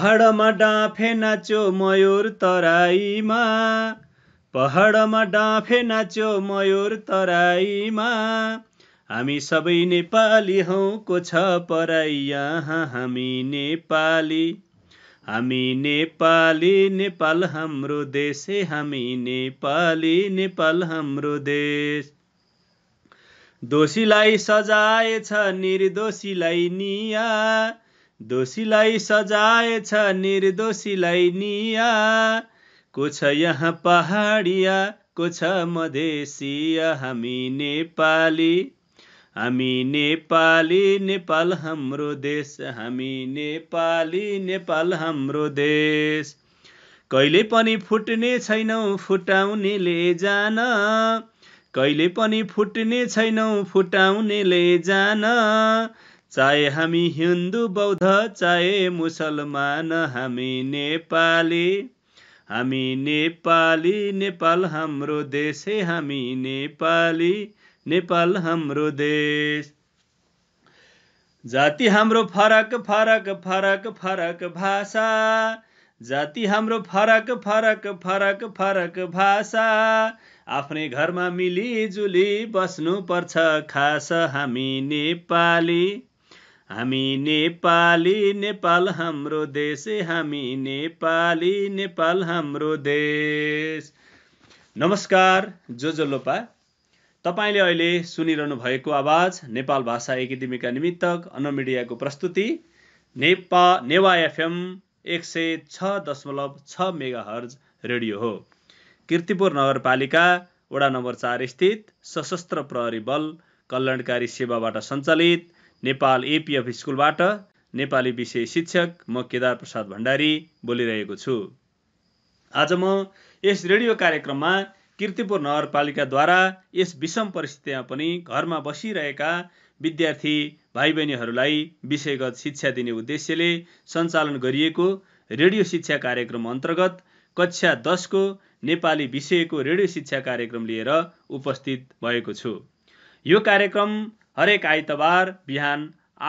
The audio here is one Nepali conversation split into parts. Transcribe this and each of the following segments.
पहाडमा डाँफे नाच्यो मयुर तराईमा पहाडमा डाँफे नाच्यो मयुर तराईमा हामी सबै नेपाली हौ को छ पराइ यहाँ हामी नेपाली हामी नेपाली नेपाल हाम्रो देश हामी नेपाली नेपाल हाम्रो देश दोषीलाई सजाएछ निर्दोषीलाई निया दोषीलाई सजाय छ निर्दोषीलाई निया को छ यहाँ पहाडिया को छ मधेसिया हामी नेपाली हामी नेपाली नेपाल हाम्रो देश हामी नेपाली नेपाल हाम्रो देश कहिले पनि फुट्ने छैनौ फुटाउनेले जान कहिले पनि फुट्ने छैनौ फुटाउनेले जान चाहे हामी हिन्दू बौद्ध चाहे मुसलमान हामी नेपाली हामी नेपाली नेपाल हाम्रो देश है हामी नेपाली नेपाल हाम्रो देश जाति हाम्रो फरक फरक फरक फरक भाषा जाति हाम्रो फरक फरक फरक फरक भाषा आफ्नै घरमा मिलिजुली बस्नुपर्छ खास हामी नेपाली हामी नेपाली नेपाल हाम्रो देश हामी नेपाली नेपाल हाम्रो देश नमस्कार जो जो लोपा तपाईँले अहिले सुनिरहनु भएको आवाज नेपाल भाषा एकाडेमीका निमित्त अनमिडियाको प्रस्तुति नेपा नेवा एफएम एक सय छ दशमलव छ मेगा हर्ज रेडियो हो किर्तिपुर नगरपालिका वडा नम्बर चार स्थित सशस्त्र प्रहरी बल कल्याणकारी सेवाबाट सञ्चालित नेपाल एपिएफ स्कुलबाट नेपाली विषय शिक्षक म केदार प्रसाद भण्डारी बोलिरहेको छु आज म यस रेडियो कार्यक्रममा किर्तिपुर नगरपालिकाद्वारा यस विषम परिस्थितिमा पनि घरमा बसिरहेका विद्यार्थी भाइ बहिनीहरूलाई विषयगत शिक्षा दिने उद्देश्यले सञ्चालन गरिएको रेडियो शिक्षा कार्यक्रम अन्तर्गत कक्षा दसको नेपाली विषयको रेडियो शिक्षा कार्यक्रम लिएर उपस्थित भएको छु यो कार्यक्रम हरेक आइतबार बिहान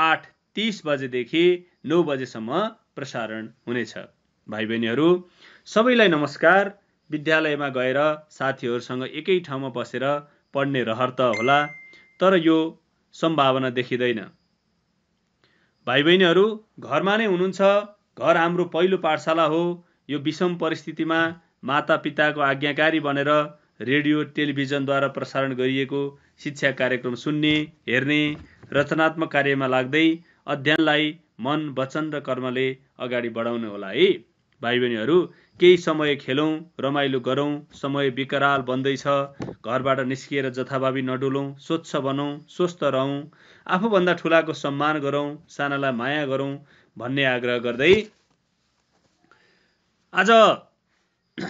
आठ तिस बजेदेखि नौ बजेसम्म प्रसारण हुनेछ भाइ बहिनीहरू सबैलाई नमस्कार विद्यालयमा गएर साथीहरूसँग एकै ठाउँमा बसेर पढ्ने रहर त होला तर यो सम्भावना देखिँदैन भाइ बहिनीहरू घरमा नै हुनुहुन्छ घर हाम्रो पहिलो पाठशाला हो यो विषम परिस्थितिमा मातापिताको आज्ञाकारी बनेर रेडियो टेलिभिजनद्वारा प्रसारण गरिएको शिक्षा कार्यक्रम सुन्ने हेर्ने रचनात्मक कार्यमा लाग्दै अध्ययनलाई मन वचन र कर्मले अगाडि बढाउनु होला है भाइ बहिनीहरू केही समय खेलौँ रमाइलो गरौँ समय विकराल बन्दैछ घरबाट निस्किएर जथाभावी नडुलौँ स्वच्छ बनौँ स्वस्थ रहौँ आफूभन्दा ठुलाको सम्मान गरौँ सानालाई माया गरौँ भन्ने आग्रह गर्दै आज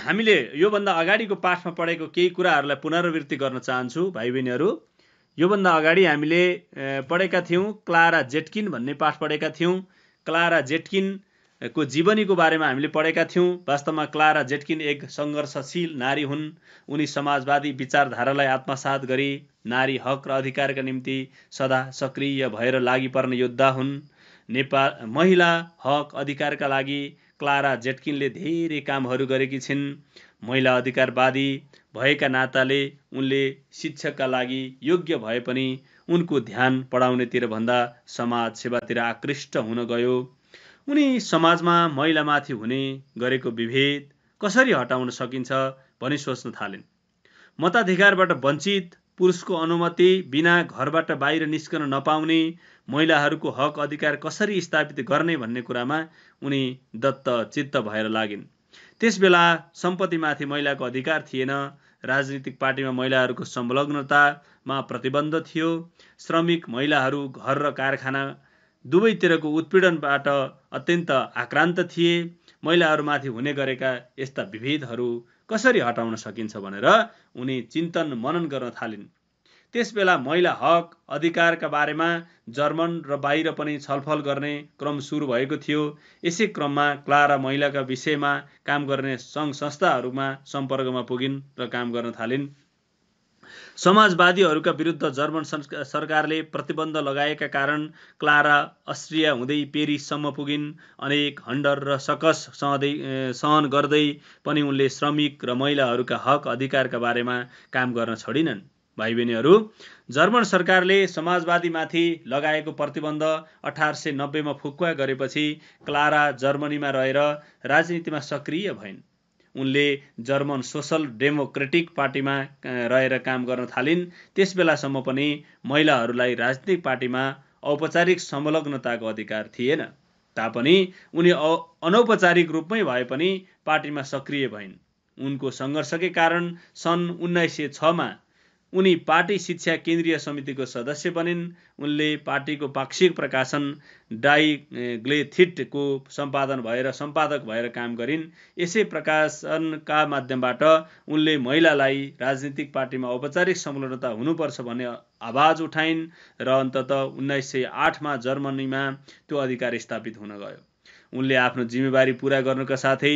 हामीले योभन्दा अगाडिको पाठमा पढेको केही कुराहरूलाई पुनरावृत्ति गर्न चाहन्छु भाइ बहिनीहरू योभन्दा अगाडि हामीले पढेका थियौँ क्लारा जेटकिन भन्ने पाठ पढेका थियौँ क्लारा जेटकिन को जीवनीको बारेमा हामीले पढेका थियौँ वास्तवमा क्लारा जेटकिन एक सङ्घर्षशील नारी हुन् उनी समाजवादी विचारधारालाई आत्मसात गरी नारी हक र अधिकारका निम्ति सदा सक्रिय भएर लागि पर्ने योद्धा हुन् नेपाल महिला हक अधिकारका लागि क्लारा जेटकिनले धेरै कामहरू गरेकी छिन् महिला अधिकारवादी भएका नाताले उनले शिक्षकका लागि योग्य भए पनि उनको ध्यान पढाउनेतिर भन्दा सेवातिर आकृष्ट हुन गयो उनी समाजमा महिलामाथि हुने गरेको विभेद कसरी हटाउन सकिन्छ भनी सोच्न थालिन् मताधिकारबाट वञ्चित पुरुषको अनुमति बिना घरबाट बाहिर निस्कन नपाउने महिलाहरूको हक अधिकार कसरी स्थापित गर्ने भन्ने कुरामा उनी दत्त चित्त भएर लागिन् त्यसबेला सम्पत्तिमाथि महिलाको अधिकार थिएन राजनीतिक पार्टीमा महिलाहरूको संलग्नतामा प्रतिबन्ध थियो श्रमिक महिलाहरू घर र कारखाना दुवैतिरको उत्पीडनबाट अत्यन्त आक्रान्त थिए महिलाहरूमाथि हुने गरेका यस्ता विभेदहरू कसरी हटाउन सकिन्छ भनेर उनी चिन्तन मनन गर्न थालिन् त्यसबेला महिला हक अधिकारका बारेमा जर्मन र बाहिर पनि छलफल गर्ने क्रम सुरु भएको थियो यसै क्रममा क्लारा महिलाका विषयमा काम गर्ने सङ्घ संस्थाहरूमा सम्पर्कमा पुगिन् र काम गर्न थालिन् समाजवादीहरूका विरुद्ध जर्मन सरकारले प्रतिबन्ध लगाएका कारण क्लारा अस्ट्रिया हुँदै पेरिससम्म पुगिन् अनेक हन्डर र सकस सहँदै सहन गर्दै पनि उनले श्रमिक र महिलाहरूका हक अधिकारका बारेमा काम गर्न छोडिनन् भाइ बहिनीहरू जर्मन सरकारले समाजवादीमाथि लगाएको प्रतिबन्ध अठार सय नब्बेमा फुकुवा गरेपछि क्लारा जर्मनीमा रहेर राजनीतिमा सक्रिय भइन् उनले जर्मन सोसल डेमोक्रेटिक पार्टीमा रहेर काम गर्न थालिन् त्यसबेलासम्म पनि महिलाहरूलाई राजनीतिक पार्टीमा औपचारिक संलग्नताको अधिकार थिएन तापनि उनी अनौपचारिक रूपमै भए पनि पार्टीमा सक्रिय भइन् उनको सङ्घर्षकै कारण सन् उन्नाइस सय छमा उनी पार्टी शिक्षा केन्द्रीय समितिको सदस्य बनिन् उनले पार्टीको पाक्षिक प्रकाशन डाइ ग्लेथिटको सम्पादन भएर सम्पादक भएर काम गरिन् यसै प्रकाशनका माध्यमबाट उनले महिलालाई राजनीतिक पार्टीमा औपचारिक संलग्नता हुनुपर्छ भन्ने आवाज उठाइन् र अन्तत उन्नाइस सय आठमा जर्मनीमा त्यो अधिकार स्थापित हुन गयो उनले आफ्नो जिम्मेवारी पूरा गर्नुका साथै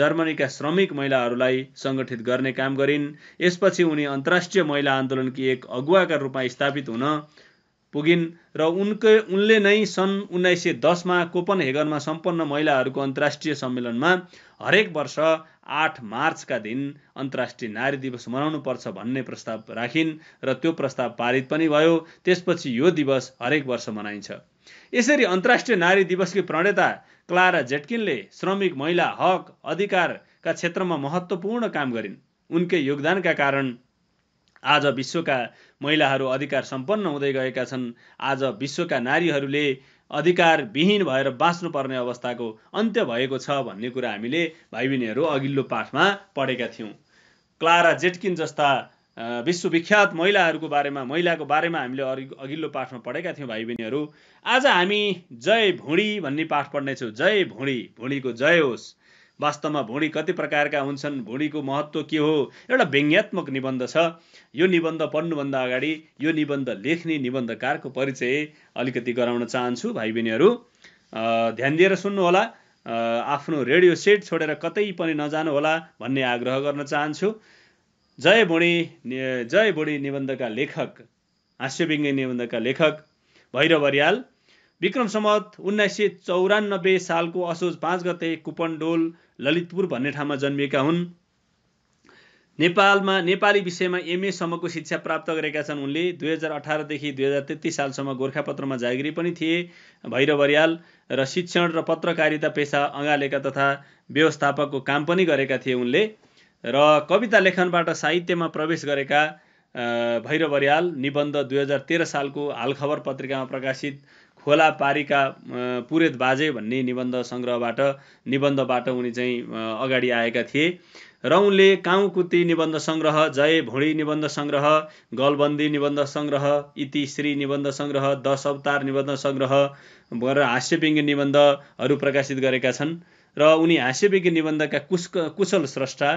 जर्मनीका श्रमिक महिलाहरूलाई सङ्गठित गर्ने काम गरिन् यसपछि उनी अन्तर्राष्ट्रिय महिला आन्दोलनकी एक अगुवाका रूपमा स्थापित हुन पुगिन् र उनको उनले नै सन् उन्नाइस सय दसमा कोपन हेगनमा सम्पन्न महिलाहरूको अन्तर्राष्ट्रिय सम्मेलनमा हरेक वर्ष आठ मार्चका दिन अन्तर्राष्ट्रिय नारी दिवस मनाउनुपर्छ भन्ने प्रस्ताव राखिन् र त्यो प्रस्ताव पारित पनि भयो त्यसपछि यो दिवस हरेक वर्ष मनाइन्छ यसरी अन्तर्राष्ट्रिय नारी दिवसकी प्रणेता क्लारा जेटकिनले श्रमिक महिला हक अधिकारका क्षेत्रमा महत्त्वपूर्ण काम गरिन् उनकै योगदानका कारण आज विश्वका महिलाहरू अधिकार सम्पन्न हुँदै गएका छन् आज विश्वका नारीहरूले अधिकार विहीन भएर बाँच्नुपर्ने अवस्थाको अन्त्य भएको छ भन्ने कुरा हामीले भाइ बहिनीहरू अघिल्लो पाठमा पढेका थियौँ क्लारा जेटकिन जस्ता विश्वविख्यात महिलाहरूको बारेमा महिलाको बारेमा हामीले अघिल्लो पाठमा पढेका थियौँ भाइ बहिनीहरू आज हामी जय भुँडी भन्ने पाठ पढ्नेछौँ जय भुँडी भुँडीको जय होस् वास्तवमा भुँडी कति प्रकारका हुन्छन् भुँडीको महत्त्व के हो एउटा व्यङ्ग्यात्मक निबन्ध छ यो निबन्ध पढ्नुभन्दा अगाडि यो निबन्ध लेख्ने निबन्धकारको परिचय अलिकति गराउन चाहन्छु भाइ बहिनीहरू ध्यान दिएर सुन्नुहोला आफ्नो रेडियो सेट छोडेर कतै पनि नजानु होला भन्ने आग्रह गर्न चाहन्छु जय बुढी जय बुढी निबन्धका लेखक हास्यव्यङ्ग्य निबन्धका लेखक भैरव अर्याल विक्रम सम्मत उन्नाइस सय चौरानब्बे सालको असोज पाँच गते कुपनडोल ललितपुर भन्ने ठाउँमा जन्मिएका हुन् नेपालमा नेपाली विषयमा एमएसम्मको शिक्षा प्राप्त गरेका छन् उनले दुई हजार अठारदेखि दुई हजार तेत्तिस सालसम्म गोर्खापत्रमा जागिरी पनि थिए भैरव अर्याल र शिक्षण र पत्रकारिता पेसा अँगालेका तथा व्यवस्थापकको काम पनि गरेका थिए उनले र कविता लेखनबाट साहित्यमा प्रवेश गरेका भैरव बरियाल निबन्ध दुई हजार तेह्र सालको हालखबर पत्रिकामा प्रकाशित खोला पारिका पुरेत बाजे भन्ने निबन्ध सङ्ग्रहबाट निबन्धबाट उनी चाहिँ अगाडि आएका थिए र उनले काउकुती निबन्ध सङ्ग्रह जय भोडी निबन्ध सङ्ग्रह गलबन्दी निबन्ध सङ्ग्रह इतिश्री निबन्ध सङ्ग्रह दश अवतार निबन्ध सङ्ग्रह र व्यङ्ग्य निबन्धहरू प्रकाशित गरेका छन् र उनी व्यङ्ग्य निबन्धका कुश कुशल स्रष्टा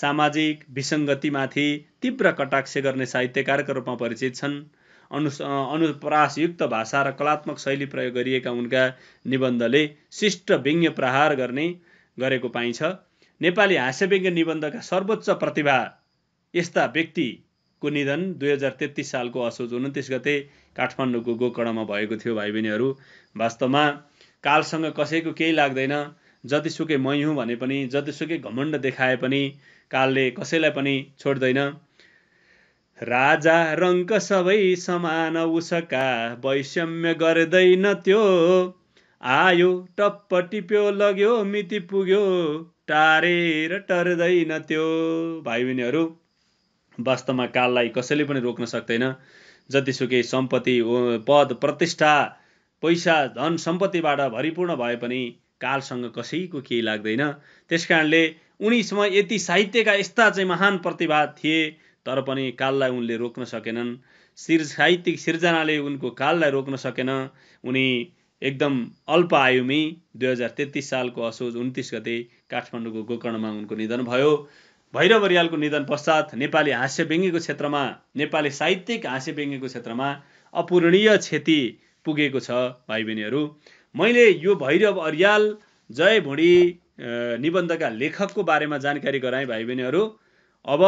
सामाजिक विसङ्गतिमाथि तीव्र कटाक्ष गर्ने साहित्यकारका रूपमा परिचित छन् अनु अनुप्रासयुक्त भाषा र कलात्मक शैली प्रयोग गरिएका उनका निबन्धले शिष्ट व्यङ्ग्य प्रहार गर्ने गरेको पाइन्छ नेपाली हास्यव्यङ्ग्य निबन्धका सर्वोच्च प्रतिभा यस्ता व्यक्तिको निधन दुई हजार तेत्तिस सालको असोज उन्तिस गते काठमाडौँको गोकडामा भएको थियो भाइ बहिनीहरू वास्तवमा कालसँग कसैको केही लाग्दैन जतिसुकै मै हुँ भने पनि जतिसुकै घमण्ड देखाए पनि कालले कसैलाई पनि छोड्दैन राजा रङ्क सबै समान उसका वैषम्य गर्दैन त्यो आयो टप्प टिप्यो लग्यो मिति पुग्यो टारेर टर्दैन त्यो भाइ बहिनीहरू वास्तवमा काललाई कसैले पनि रोक्न सक्दैन जतिसुकै सम्पत्ति पद प्रतिष्ठा पैसा धन सम्पत्तिबाट भरिपूर्ण भए पनि कालसँग कसैको केही लाग्दैन त्यस कारणले उनीसम्म यति साहित्यका यस्ता चाहिँ महान प्रतिभा थिए तर पनि काललाई उनले रोक्न सकेनन् सिर साहित्यिक सिर्जनाले उनको काललाई रोक्न सकेन उनी एकदम अल्प आयुमी दुई हजार तेत्तिस सालको असोज उन्तिस गते काठमाडौँको गोकर्णमा उनको निधन भयो भैरव रियालको निधन पश्चात नेपाली हास्य व्यङ्ग्यको क्षेत्रमा नेपाली साहित्यिक हास्य व्यङ्ग्यको क्षेत्रमा अपूरणीय क्षति पुगेको छ भाइ बहिनीहरू मैले यो भैरव अर्याल जय भुँडी निबन्धका लेखकको बारेमा जानकारी गराएँ भाइ बहिनीहरू अब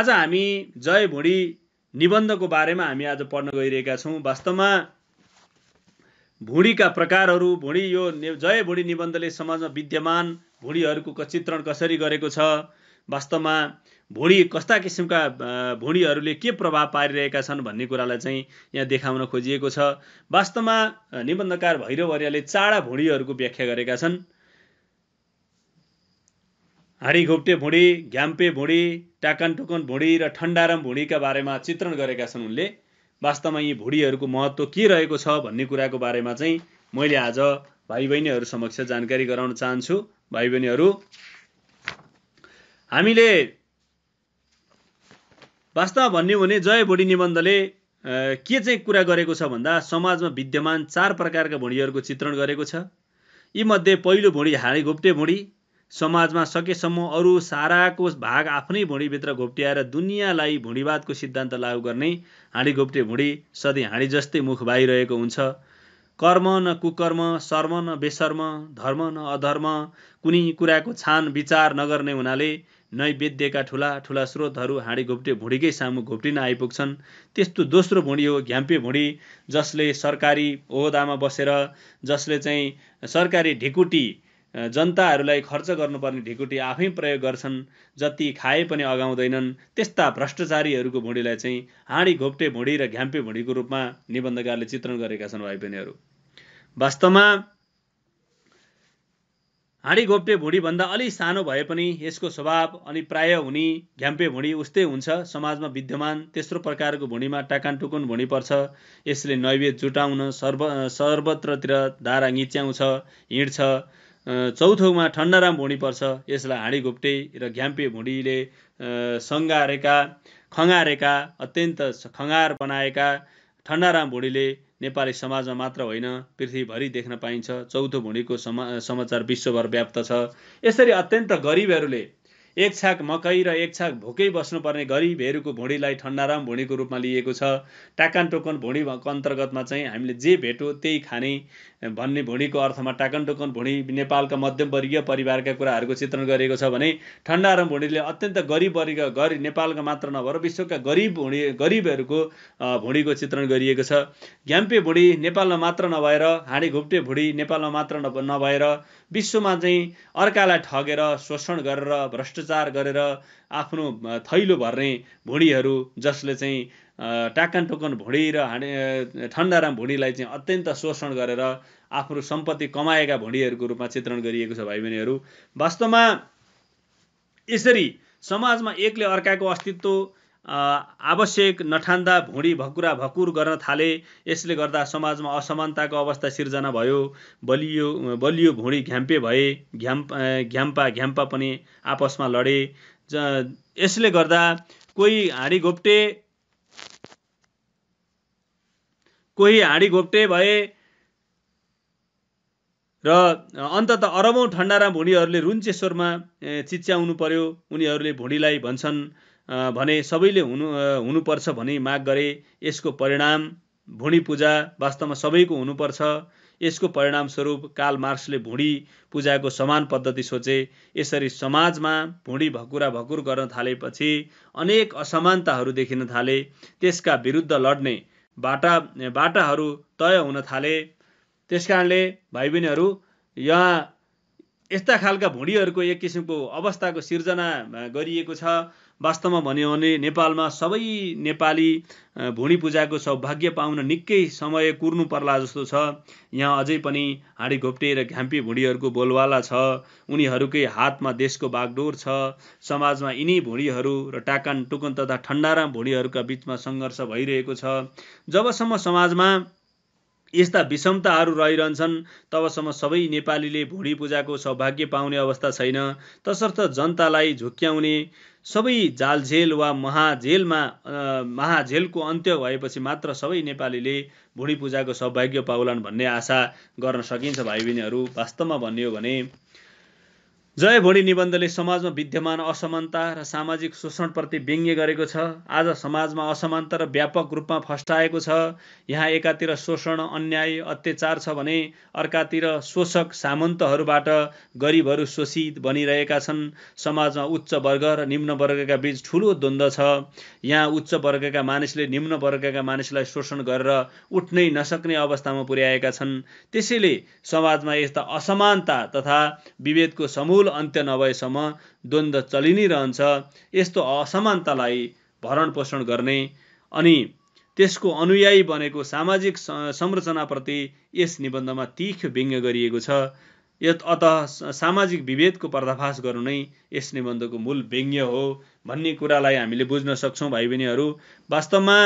आज हामी जय भुँडी निबन्धको बारेमा हामी आज पढ्न गइरहेका छौँ वास्तवमा भुँडीका प्रकारहरू भुँडी यो जय भुँडी निबन्धले समाजमा विद्यमान भुँडीहरूको चित्रण कसरी गरेको छ वास्तवमा भुँडी कस्ता किसिमका भुँडीहरूले के प्रभाव पारिरहेका छन् भन्ने कुरालाई चाहिँ यहाँ देखाउन खोजिएको छ वास्तवमा निबन्धकार भैरवर्याले चाडा भुँडीहरूको व्याख्या गरेका छन् घोप्टे भुँडी घ्याम्पे भुँडी टाकन टुकन भुँडी र ठन्डाराम भुँडीका बारेमा चित्रण गरेका छन् उनले वास्तवमा यी भुँडीहरूको महत्त्व के रहेको छ भन्ने कुराको बारेमा चाहिँ मैले आज भाइ बहिनीहरू समक्ष जानकारी गराउन चाहन्छु भाइ बहिनीहरू हामीले वास्तवमा भन्यो भने जय भुँडी निबन्धले के चाहिँ कुरा गरेको छ भन्दा समाजमा विद्यमान चार प्रकारका भुँडीहरूको चित्रण गरेको छ यीमध्ये पहिलो भुँडी घोप्टे भुँडी समाजमा सकेसम्म अरू साराको भाग आफ्नै भुँडीभित्र घोप्ट्याएर दुनियाँलाई भुँडीवादको सिद्धान्त लागू गर्ने हाँडी घोप्टे भुँडी सधैँ हाँडी जस्तै मुख बाहिरहेको हुन्छ कर्म न कुकर्म शर्म न बेशर्म धर्म न अधर्म कुनै कुराको छान विचार नगर्ने हुनाले नै वेद्यका ठुला ठुला स्रोतहरू हाँडी घोप्टे भुँडीकै सामु घोप्टिन आइपुग्छन् त्यस्तो दोस्रो भुँडी हो घ्याम्पे भुँडी जसले सरकारी ओहदामा बसेर जसले चाहिँ सरकारी ढिकुटी जनताहरूलाई खर्च गर्नुपर्ने ढिकुटी आफै प्रयोग गर्छन् जति खाए पनि अगाउँदैनन् त्यस्ता भ्रष्टाचारीहरूको भुँडीलाई चाहिँ हाँडी घोप्टे भुँडी र घ्याम्पे भुँडीको रूपमा निबन्धकारले चित्रण गरेका छन् भाइ बहिनीहरू वास्तवमा हाँडी घोप्टे भुँडीभन्दा अलि सानो भए पनि यसको स्वभाव अनि प्राय हुने घ्याम्पे भुँडी उस्तै हुन्छ समाजमा विद्यमान तेस्रो प्रकारको भुँडीमा टुकुन भुँडी पर्छ यसले नैवेद जुटाउन सर्व सर्वत्रतिर धारा घिच्याउँछ हिँड्छ चौथोमा ठन्डाराम भुँडी पर्छ यसलाई हाँडीघुप्टे र घ्याम्पे भुँडीले सङ्गारेका खँगारेका अत्यन्त खँगार बनाएका ठन्डाराम भुँडीले नेपाली समाजमा मात्र होइन पृथ्वीभरि देख्न पाइन्छ चौथो भुँडीको समा समाचार विश्वभर व्याप्त छ यसरी अत्यन्त गरिबहरूले एक छाक मकै र एक छाक भोकै बस्नुपर्ने गरी भेरुको भुँडीलाई ठन्डाराम भुँडीको रूपमा लिएको छ टाकान टोकन भुँडी अन्तर्गतमा चाहिँ हामीले जे भेट्यो त्यही खाने भन्ने भुँडीको अर्थमा टाकन टोकन भुँडी नेपालका मध्यमवर्गीय परिवारका कुराहरूको चित्रण गरिएको छ भने ठन्डाराम भुँडीले अत्यन्त गरिब वर्ग गरी नेपालका मात्र नभएर विश्वका गरिब भुँडी गरिबहरूको भुँडीको चित्रण गरिएको छ घ्याम्पे भुँडी नेपालमा मात्र नभएर हाँडी घुप्टे भुँडी नेपालमा मात्र नभएर विश्वमा चाहिँ अर्कालाई ठगेर शोषण गरेर भ्रष्टाचार गरेर आफ्नो थैलो भर्ने भुँडीहरू जसले चाहिँ टाकन टोकन भुँडी र हाने ठन्डाराम भुँडीलाई चाहिँ अत्यन्त शोषण गरेर आफ्नो सम्पत्ति कमाएका भुँडीहरूको रूपमा चित्रण गरिएको छ भाइ बहिनीहरू वास्तवमा यसरी समाजमा एकले अर्काको अस्तित्व आवश्यक नठान्दा भुँडी भकुरा भकुर गर्न थाले यसले गर्दा समाजमा असमानताको अवस्था सिर्जना भयो बलियो बलियो भुँडी घ्याम्पे भए घ्याम् घ्याम्पा घ्याम्पा पनि आपसमा लडे ज यसले गर्दा कोही हाँडी घोप्टे कोही हाँडी घोप्टे भए र अन्तत अरबौँ ठन्डारा भुँडीहरूले रुन्चेश्वरमा चिच्याउनु पर्यो उनीहरूले भुँडीलाई भन्छन् भने सबैले हुनु हुनुपर्छ भनी माग गरे यसको परिणाम भुँडी पूजा वास्तवमा सबैको हुनुपर्छ यसको परिणामस्वरूप काल मार्क्सले भुँडी पूजाको समान पद्धति सोचे यसरी समाजमा भुँडी भकुरा भकुर गर्न थालेपछि अनेक असमानताहरू देखिन थाले त्यसका विरुद्ध लड्ने बाटा बाटाहरू तय हुन थाले त्यस कारणले भाइ बहिनीहरू यहाँ यस्ता खालका भुँडीहरूको एक किसिमको अवस्थाको सिर्जना गरिएको छ वास्तवमा भन्यो भने नेपालमा सबै नेपाली भुँडी पूजाको सौभाग्य पाउन निकै समय कुर्नु पर्ला जस्तो छ यहाँ अझै पनि हाँडी घोप्टे र घ्याम्पी भुँडीहरूको बोलवाला छ उनीहरूकै हातमा देशको बागडोर छ समाजमा यिनी भुँडीहरू र टाकान टुकन तथा ठन्डाराम भुँडीहरूका बिचमा सङ्घर्ष भइरहेको छ जबसम्म समाजमा यस्ता विषमताहरू रहिरहन्छन् तबसम्म सबै नेपालीले भुँडी पूजाको सौभाग्य पाउने अवस्था छैन तसर्थ जनतालाई झुक्क्याउने सबै जालझेल वा महाझेलमा महाझेलको अन्त्य भएपछि मात्र सबै नेपालीले भुँडी पूजाको सौभाग्य पाउलान् भन्ने आशा गर्न सकिन्छ भाइ बहिनीहरू वास्तवमा भन्ने हो भने जय भोडी निबन्धले समाजमा विद्यमान असमानता र सामाजिक शोषणप्रति व्यङ्ग्य गरेको छ आज समाजमा असमानता र व्यापक रूपमा फस्टाएको छ यहाँ एकातिर शोषण अन्याय अत्याचार छ भने अर्कातिर शोषक सामन्तहरूबाट गरिबहरू शोषित बनिरहेका छन् समाजमा उच्च वर्ग र निम्न वर्गका बीच ठुलो द्वन्द्व छ यहाँ उच्च वर्गका मानिसले निम्न वर्गका मानिसलाई शोषण गरेर उठ्नै नसक्ने अवस्थामा पुर्याएका छन् त्यसैले समाजमा यस्ता असमानता तथा विभेदको समूह मूल अन्त्य नभएसम्म द्वन्द्व चलि नै रहन्छ यस्तो असमानतालाई भरण पोषण गर्ने अनि त्यसको अनुयायी बनेको सामाजिक संरचनाप्रति यस निबन्धमा तीख व्यङ्ग्य गरिएको छ यत अत सामाजिक विभेदको पर्दाफास गर्नु नै यस निबन्धको मूल व्यङ्ग्य हो भन्ने कुरालाई हामीले बुझ्न सक्छौँ भाइ बहिनीहरू वास्तवमा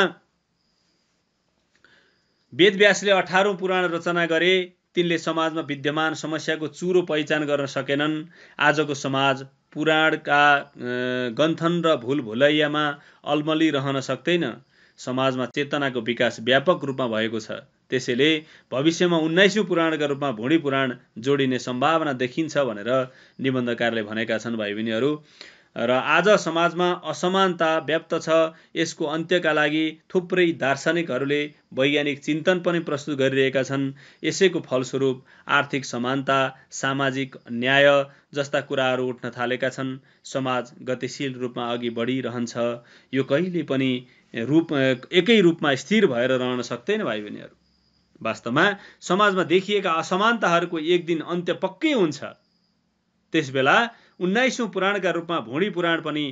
वेदव्यासले अठारौँ पुराण रचना गरे तिनले समाजमा विद्यमान समस्याको चुरो पहिचान गर्न सकेनन् आजको समाज पुराणका गन्थन र भुल भुलैयामा अल्मली रहन सक्दैन समाजमा चेतनाको विकास व्यापक रूपमा भएको छ त्यसैले भविष्यमा उन्नाइसौँ पुराणका रूपमा भुँडी पुराण जोडिने सम्भावना देखिन्छ भनेर निबन्धकारले भनेका छन् भाइ बहिनीहरू र आज समाजमा असमानता व्याप्त छ यसको अन्त्यका लागि थुप्रै दार्शनिकहरूले वैज्ञानिक चिन्तन पनि प्रस्तुत गरिरहेका छन् यसैको फलस्वरूप आर्थिक समानता सामाजिक न्याय जस्ता कुराहरू उठ्न थालेका छन् समाज गतिशील रूपमा अघि बढिरहन्छ यो कहिले पनि रूप एकै रूपमा स्थिर भएर रहन सक्दैन भाइ बहिनीहरू वास्तवमा समाजमा देखिएका असमानताहरूको एक दिन अन्त्य पक्कै हुन्छ त्यसबेला उन्नाइसौँ पुराणका रूपमा भुँडी पुराण पनि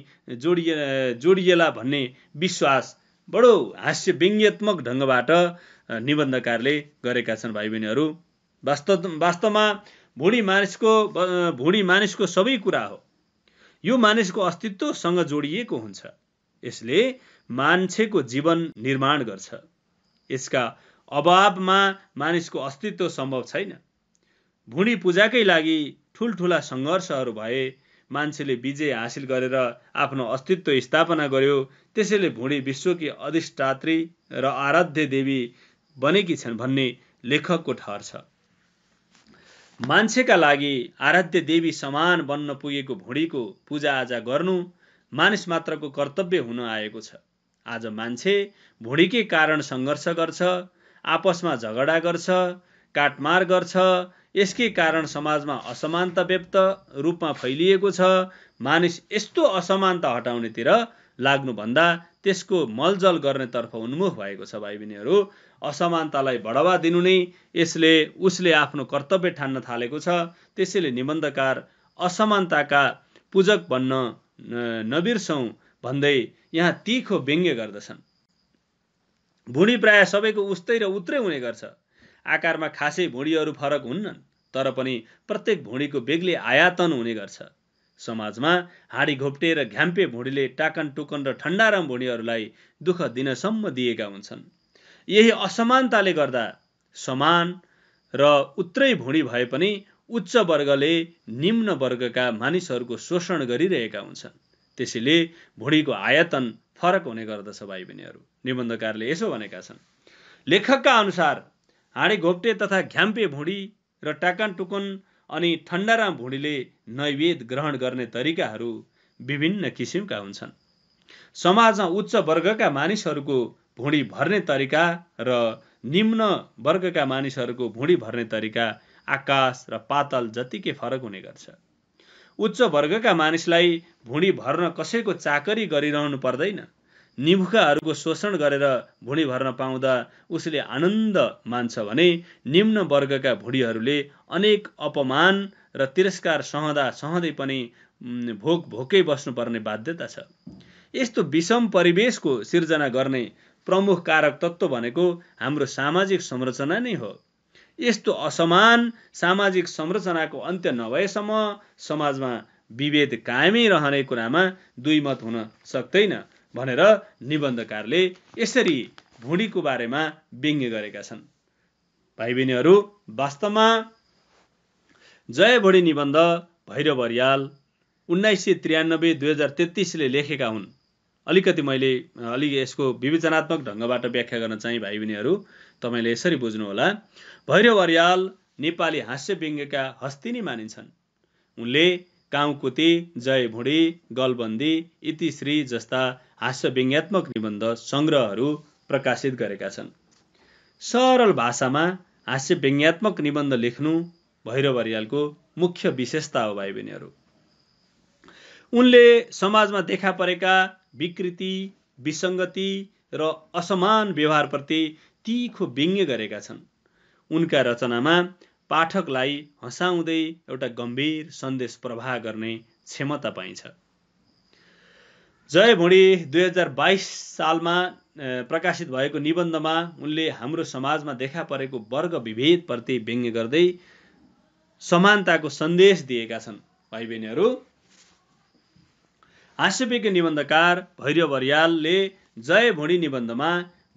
जोडिए जोडिएला भन्ने विश्वास बडो हास्य व्यङ्ग्यात्मक ढङ्गबाट निबन्धकारले गरेका छन् भाइ बहिनीहरू वास्तव वास्तवमा भुँडी मानिसको भुँडी मानिसको सबै कुरा हो यो मानिसको अस्तित्वसँग जोडिएको हुन्छ यसले मान्छेको जीवन निर्माण गर्छ यसका अभावमा मानिसको अस्तित्व सम्भव छैन भुँडी पूजाकै लागि ठुल्ठुला सङ्घर्षहरू भए मान्छेले विजय हासिल गरेर आफ्नो अस्तित्व स्थापना गर्यो त्यसैले भुँडी विश्वकी अधिष्ठात्री र आराध्य देवी बनेकी छन् भन्ने लेखकको ठहर छ मान्छेका लागि आराध्य देवी समान बन्न पुगेको भुँडीको पूजाआजा गर्नु मानिस मात्रको कर्तव्य हुन आएको छ आज मान्छे भुँडीकै कारण सङ्घर्ष गर्छ आपसमा झगडा गर्छ काटमार गर्छ यसकै कारण समाजमा असमानता व्याप्त रूपमा फैलिएको छ मानिस यस्तो असमानता हटाउनेतिर लाग्नुभन्दा त्यसको मलजल गर्नेतर्फ उन्मुख भएको छ भाइ बहिनीहरू असमानतालाई बढावा दिनु नै यसले उसले आफ्नो कर्तव्य ठान्न थालेको छ त्यसैले निबन्धकार असमानताका पूजक भन्न नबिर्सौँ भन्दै यहाँ तिखो व्यङ्ग्य गर्दछन् भुँडी प्राय सबैको उस्तै र उत्रै हुने गर्छ आकारमा खासै भुँडीहरू फरक हुन्नन् तर पनि प्रत्येक भुँडीको बेग्लै आयातन हुने गर्छ समाजमा हाँडी घोप्टे र घ्याम्पे भुँडीले टाकन टुकन र ठन्डाराम भुँडीहरूलाई दुःख दिनसम्म दिएका हुन्छन् यही असमानताले गर्दा समान र उत्रै भुँडी भए पनि उच्च वर्गले निम्न वर्गका मानिसहरूको शोषण गरिरहेका हुन्छन् त्यसैले भुँडीको आयतन फरक हुने गर्दछ भाइ बहिनीहरू निबन्धकारले यसो भनेका छन् लेखकका अनुसार हाँडे घोप्टे तथा घ्याम्पे भुँडी र टुकन अनि ठन्डाराम भुँडीले नैवेद ग्रहण गर्ने तरिकाहरू विभिन्न किसिमका हुन्छन् समाजमा उच्च वर्गका मानिसहरूको भुँडी भर्ने तरिका र निम्न वर्गका मानिसहरूको भुँडी भर्ने तरिका आकाश र पातल जतिकै फरक हुने गर्छ उच्च वर्गका मानिसलाई भुँडी भर्न कसैको चाकरी गरिरहनु पर्दैन निभुकाहरूको शोषण गरेर भुँडी भर्न पाउँदा उसले आनन्द मान्छ भने निम्न वर्गका भुँडीहरूले अनेक अपमान र तिरस्कार सहँदा सहँदै पनि भोक भोकै बस्नुपर्ने बाध्यता छ यस्तो विषम परिवेशको सिर्जना गर्ने प्रमुख कारक तत्त्व भनेको हाम्रो सामाजिक संरचना नै हो यस्तो असमान सामाजिक संरचनाको अन्त्य नभएसम्म समाजमा विभेद कायमै रहने कुरामा दुई मत हुन सक्दैन भनेर निबन्धकारले यसरी भुँडीको बारेमा व्यङ्ग्य गरेका छन् भाइ बहिनीहरू वास्तवमा जय भुँडी निबन्ध भैरव अरियाल उन्नाइस सय त्रियानब्बे दुई हजार तेत्तिसले लेखेका हुन् अलिकति मैले अलिक यसको विवेचनात्मक ढङ्गबाट व्याख्या गर्न चाहेँ भाइ बहिनीहरू तपाईँले यसरी बुझ्नुहोला भैरव अरियाल नेपाली हास्य व्यङ्ग्यका हस्तिनी मानिन्छन् उनले काउकुती जयभुँडी गलबन्दी इतिश्री जस्ता हास्य व्यङ्ग्यात्मक निबन्ध सङ्ग्रहहरू प्रकाशित गरेका छन् सरल भाषामा हास्य व्यङ्ग्यात्मक निबन्ध लेख्नु भैरव मुख्य विशेषता हो भाइ बहिनीहरू उनले समाजमा देखा परेका विकृति विसङ्गति र असमान व्यवहारप्रति तिखो व्यङ्ग्य गरेका छन् उनका रचनामा पाठकलाई हँसाउँदै एउटा गम्भीर सन्देश प्रवाह गर्ने क्षमता पाइन्छ जयभुँडी दुई हजार बाइस सालमा प्रकाशित भएको निबन्धमा उनले हाम्रो समाजमा देखा परेको वर्ग विभेदप्रति व्यङ्ग्य गर्दै समानताको सन्देश दिएका छन् भाइ बहिनीहरू हास्यविज्ञ निबन्धकार भैरव बरियालले जय भुँडी निबन्धमा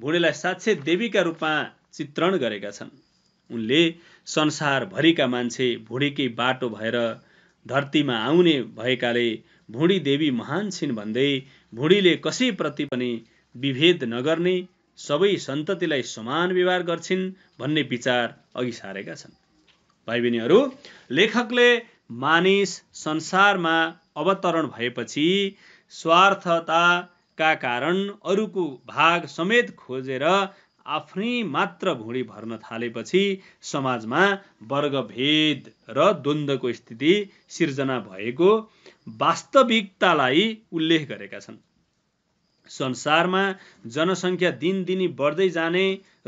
भुँडीलाई साक्षे देवीका रूपमा चित्रण गरेका छन् उनले संसारभरिका मान्छे भुँडीकै बाटो भएर धरतीमा आउने भएकाले भुँडी देवी महान छिन् भन्दै भुँडीले कसैप्रति पनि विभेद नगर्ने सबै सन्ततिलाई समान व्यवहार गर्छिन् भन्ने विचार अघि सारेका छन् भाइ बहिनीहरू लेखकले मानिस संसारमा अवतरण भएपछि स्वार्थताका कारण अरूको भाग समेत खोजेर आफ्नै मात्र भुँडी भर्न थालेपछि समाजमा वर्गभेद र द्वन्द्वको स्थिति सिर्जना भएको वास्तविकतालाई उल्लेख गरेका छन् संसारमा जनसङ्ख्या दिनदिनी बढ्दै जाने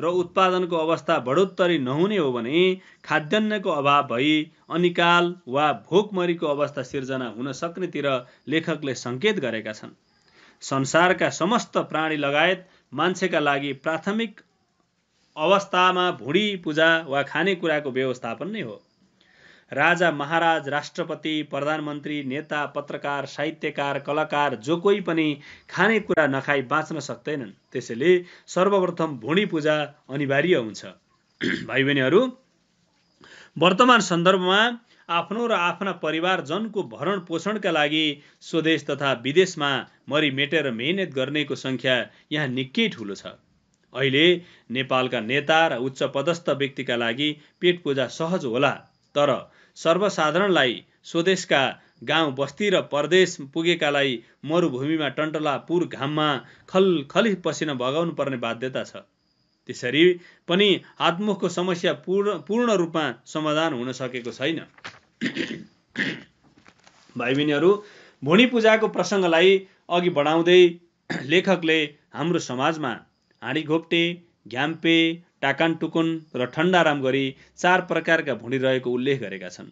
र उत्पादनको अवस्था बढोत्तरी नहुने हो भने खाद्यान्नको अभाव भई अनिकाल वा भोकमरीको अवस्था सिर्जना हुन सक्नेतिर लेखकले सङ्केत गरेका छन् संसारका समस्त प्राणी लगायत मान्छेका लागि प्राथमिक अवस्थामा भुँडी पूजा वा खानेकुराको व्यवस्थापन नै हो राजा महाराज राष्ट्रपति प्रधानमन्त्री नेता पत्रकार साहित्यकार कलाकार जो कोही पनि खानेकुरा नखाई बाँच्न सक्दैनन् त्यसैले सर्वप्रथम भुँडी पूजा अनिवार्य हुन्छ भाइ बहिनीहरू वर्तमान सन्दर्भमा आफ्नो र आफ्ना परिवारजनको भरण पोषणका लागि स्वदेश तथा विदेशमा मरिमेटेर मेहनत गर्नेको सङ्ख्या यहाँ निकै ठुलो छ अहिले नेपालका नेता र उच्च पदस्थ व्यक्तिका लागि पेट पूजा सहज होला तर सर्वसाधारणलाई स्वदेशका गाउँ बस्ती र परदेश पुगेकालाई मरुभूमिमा टन्टलापुर घाममा खलि पसिना भगाउनु पर्ने बाध्यता छ त्यसरी पनि हातमुखको समस्या पूर्ण पूर्ण रूपमा समाधान हुन सकेको छैन भाइ बहिनीहरू भुँडी पूजाको प्रसङ्गलाई अघि बढाउँदै लेखकले हाम्रो समाजमा घोप्टे, घ्याम्पे टुकुन र ठन्डाराम गरी चार प्रकारका भुँडी रहेको उल्लेख गरेका छन्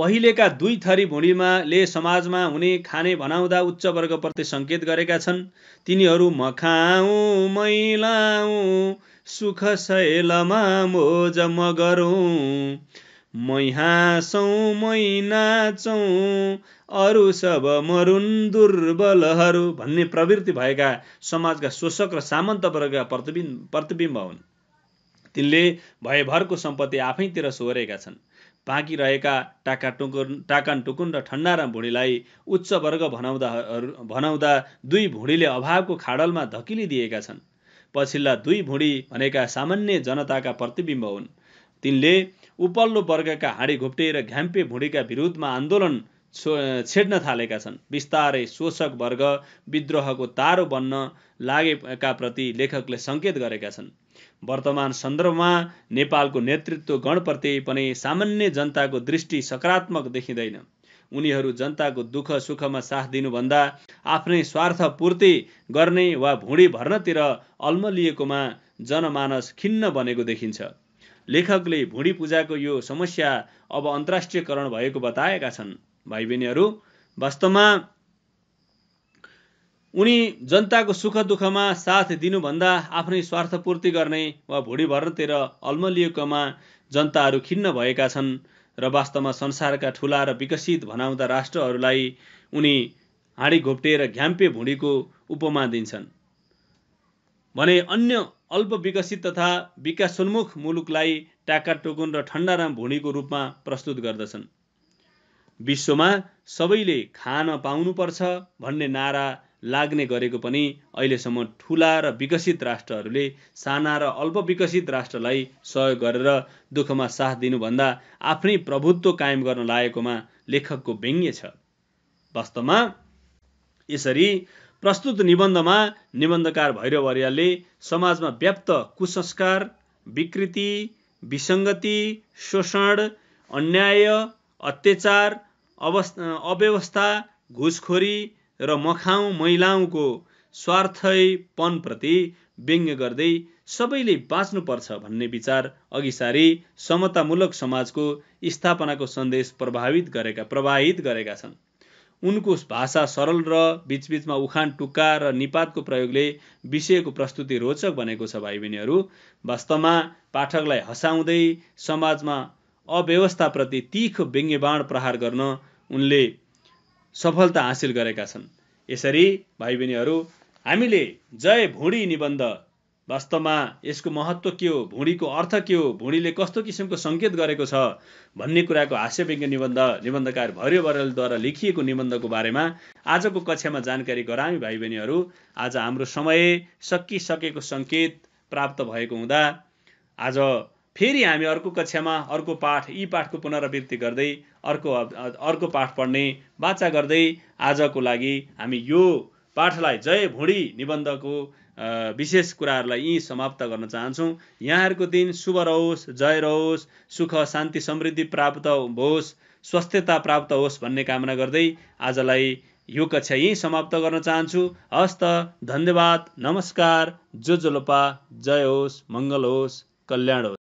पहिलेका दुई थरी भुँडीमाले समाजमा हुने खाने बनाउँदा उच्च वर्गप्रति सङ्केत गरेका छन् तिनीहरू मखाउँ मैलाउँ सुख सैलमा मोज मगरौँ मै हाँसौँ मै नाचौँ अरू सब मरुन् दुर्बलहरू भन्ने प्रवृत्ति भएका समाजका शोषक र सामन्त वर्गका प्रतिबिम्ब प्रतिबिम्ब हुन् तिनले भयभरको सम्पत्ति आफैतिर सोहोरेका छन् बाँकी रहेका टाका टुकुन टाकान टुकुन र ठन्डा र भुँडीलाई उच्च वर्ग भनाउँदाहरू भनाउँदा दुई भुँडीले अभावको खाडलमा धकिलिदिएका छन् पछिल्ला दुई भुँडी भनेका सामान्य जनताका प्रतिबिम्ब हुन् तिनले उपल्लो वर्गका हाँडीघोप्टे र घ्याम्पे भुँडीका विरुद्धमा आन्दोलन छेड्न थालेका छन् बिस्तारै शोषक वर्ग विद्रोहको तारो बन्न लागेका प्रति लेखकले सङ्केत गरेका छन् वर्तमान सन्दर्भमा नेपालको नेतृत्व गणप्रति पनि सामान्य जनताको दृष्टि सकारात्मक देखिँदैन उनीहरू जनताको दुःख सुखमा साथ दिनुभन्दा आफ्नै स्वार्थ पूर्ति गर्ने वा भुँडी भर्नतिर अल्मलिएकोमा जनमानस खिन्न बनेको देखिन्छ लेखकले भुँडी पूजाको यो समस्या अब अन्तर्राष्ट्रियकरण भएको बताएका छन् भाइ बहिनीहरू वास्तवमा उनी जनताको सुख दुःखमा साथ दिनुभन्दा आफ्नै स्वार्थपूर्ति गर्ने वा भुँडी भर्नतिर अल्मलिएकोमा जनताहरू खिन्न भएका छन् र वास्तवमा संसारका ठुला र विकसित भनाउँदा राष्ट्रहरूलाई उनी हाँडी र घ्याम्पे भुँडीको उपमा दिन्छन् भने अन्य अल्प विकसित तथा विकासोन्मुख मुलुकलाई टाका टोकुन र ठन्डाराम भुँडीको रूपमा प्रस्तुत गर्दछन् विश्वमा सबैले खान पाउनुपर्छ भन्ने नारा लाग्ने गरेको पनि अहिलेसम्म ठुला र विकसित राष्ट्रहरूले साना र अल्प विकसित राष्ट्रलाई सहयोग गरेर दुःखमा साथ दिनुभन्दा आफ्नै प्रभुत्व कायम गर्न लागेकोमा लेखकको व्यङ्ग्य छ वास्तवमा यसरी प्रस्तुत निबन्धमा निबन्धकार भैरव अर्यालले समाजमा व्याप्त कुसंस्कार विकृति विसङ्गति शोषण अन्याय अत्याचार अवस् अव्यवस्था घुसखोरी र मखाउँ महिलाउको स्वार्थपनप्रति व्यङ्ग्य गर्दै सबैले बाँच्नुपर्छ भन्ने विचार अघि सारी समतामूलक समाजको स्थापनाको सन्देश प्रभावित गरेका प्रवाहित गरेका छन् उनको भाषा सरल र बिचबिचमा उखान टुक्का र निपातको प्रयोगले विषयको प्रस्तुति रोचक बनेको छ भाइ बहिनीहरू वास्तवमा पाठकलाई हँसाउँदै समाजमा अव्यवस्थाप्रति तीखो बाण प्रहार गर्न उनले सफलता हासिल गरेका छन् यसरी भाइ बहिनीहरू हामीले जय भुँडी निबन्ध वास्तवमा यसको महत्त्व के हो भुँडीको अर्थ के हो भुँडीले कस्तो किसिमको सङ्केत गरेको छ भन्ने कुराको हास्यव्यङ्ग्य निबन्ध निबन्धकार भर्य बरालद्वारा लेखिएको निबन्धको बारेमा आजको कक्षामा जानकारी गरायौँ भाइ बहिनीहरू आज हाम्रो समय सकिसकेको सङ्केत प्राप्त भएको हुँदा आज फेरि हामी अर्को कक्षामा अर्को पाठ यी पाठको पुनरावृत्ति गर्दै अर्को अर्को पाठ पढ्ने बाचा गर्दै आजको लागि हामी यो पाठलाई जय भुँडी निबन्धको विशेष कुराहरूलाई यहीँ समाप्त गर्न चाहन्छौँ यहाँहरूको दिन शुभ रहोस् जय रहोस् सुख शान्ति समृद्धि प्राप्त होस् स्वास्थ्यता प्राप्त होस् भन्ने कामना गर्दै आजलाई यो कक्षा यहीँ समाप्त गर्न चाहन्छु हस्त धन्यवाद नमस्कार जो जलोपा जय होस् मङ्गल होस् कल्याण होस्